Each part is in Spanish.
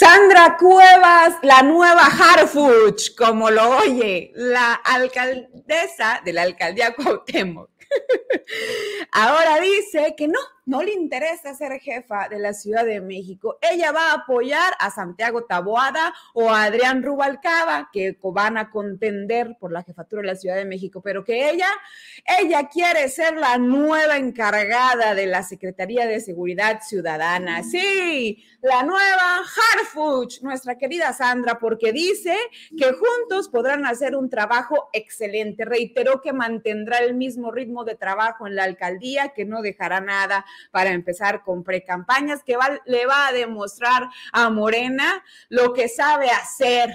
Sandra Cuevas, la nueva Harfuch, como lo oye, la alcaldesa de la alcaldía Cuauhtémoc. Ahora dice que no, no le interesa ser jefa de la Ciudad de México. Ella va a apoyar a Santiago Taboada o a Adrián Rubalcaba, que van a contender por la jefatura de la Ciudad de México, pero que ella, ella quiere ser la nueva encargada de la Secretaría de Seguridad Ciudadana. Mm. Sí, la nueva Harfuch, nuestra querida Sandra, porque dice que juntos podrán hacer un trabajo excelente. Reiteró que mantendrá el mismo ritmo de trabajo en la alcaldía, que no dejará nada para empezar con precampañas, que le va a demostrar a Morena lo que sabe hacer.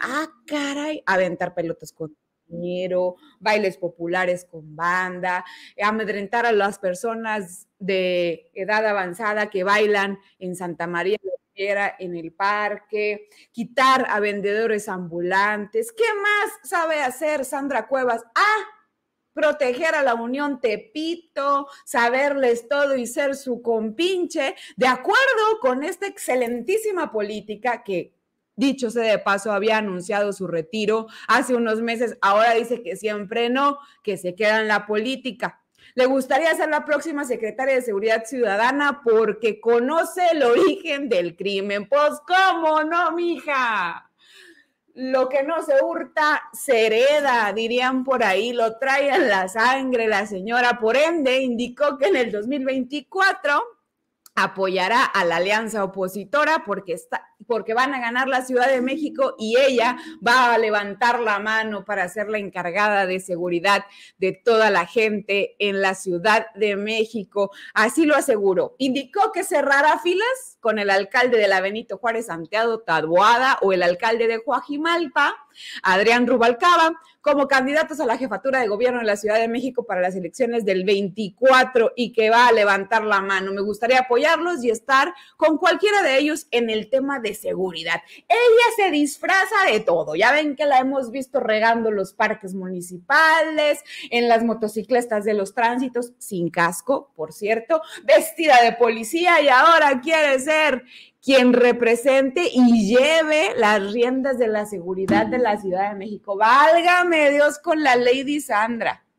Ah, caray, aventar pelotas con dinero, bailes populares con banda, amedrentar a las personas de edad avanzada que bailan en Santa María en el parque, quitar a vendedores ambulantes. ¿Qué más sabe hacer Sandra Cuevas? Ah, proteger a la Unión Tepito, saberles todo y ser su compinche, de acuerdo con esta excelentísima política que, dicho sea de paso, había anunciado su retiro hace unos meses, ahora dice que siempre no, que se queda en la política. Le gustaría ser la próxima secretaria de Seguridad Ciudadana porque conoce el origen del crimen. Pues, ¿cómo no, mija? lo que no se hurta se hereda, dirían por ahí, lo trae en la sangre la señora. Por ende, indicó que en el 2024 apoyará a la alianza opositora porque está, porque van a ganar la Ciudad de México y ella va a levantar la mano para ser la encargada de seguridad de toda la gente en la Ciudad de México. Así lo aseguró. Indicó que cerrará filas con el alcalde de la Benito Juárez, Santiago Taduada o el alcalde de Coajimalpa, Adrián Rubalcaba, como candidatos a la jefatura de gobierno de la Ciudad de México para las elecciones del 24 y que va a levantar la mano. Me gustaría apoyarlos y estar con cualquiera de ellos en el tema de seguridad. Ella se disfraza de todo. Ya ven que la hemos visto regando los parques municipales, en las motocicletas de los tránsitos, sin casco, por cierto, vestida de policía y ahora quiere ser quien represente y lleve las riendas de la seguridad de la Ciudad de México. Válgame Dios con la Lady Sandra.